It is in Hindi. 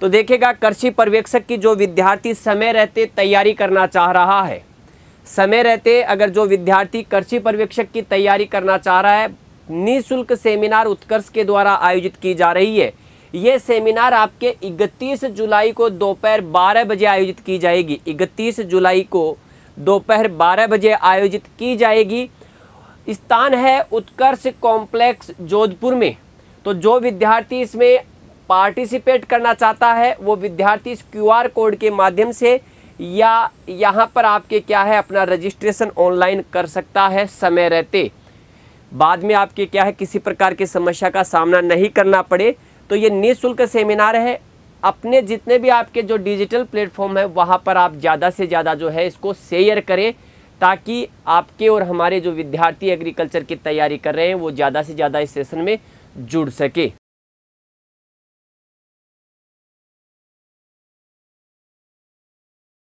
तो देखिएगा कृषि पर्यवेक्षक की जो विद्यार्थी समय रहते तैयारी करना चाह रहा है समय रहते अगर जो विद्यार्थी कृषि पर्यवेक्षक की तैयारी करना चाह रहा है निःशुल्क सेमिनार उत्कर्ष के द्वारा आयोजित की जा रही है ये सेमिनार आपके 31 जुलाई को दोपहर 12 बजे आयोजित की जाएगी 31 जुलाई को दोपहर 12 बजे आयोजित की जाएगी स्थान है उत्कर्ष कॉम्प्लेक्स जोधपुर में तो जो विद्यार्थी इसमें पार्टिसिपेट करना चाहता है वो विद्यार्थी इस क्यू कोड के माध्यम से या यहाँ पर आपके क्या है अपना रजिस्ट्रेशन ऑनलाइन कर सकता है समय रहते बाद में आपके क्या है किसी प्रकार की समस्या का सामना नहीं करना पड़े तो ये निःशुल्क सेमिनार है अपने जितने भी आपके जो डिजिटल प्लेटफॉर्म है वहाँ पर आप ज़्यादा से ज़्यादा जो है इसको शेयर करें ताकि आपके और हमारे जो विद्यार्थी एग्रीकल्चर की तैयारी कर रहे हैं वो ज़्यादा से ज़्यादा इस सेशन में जुड़ सके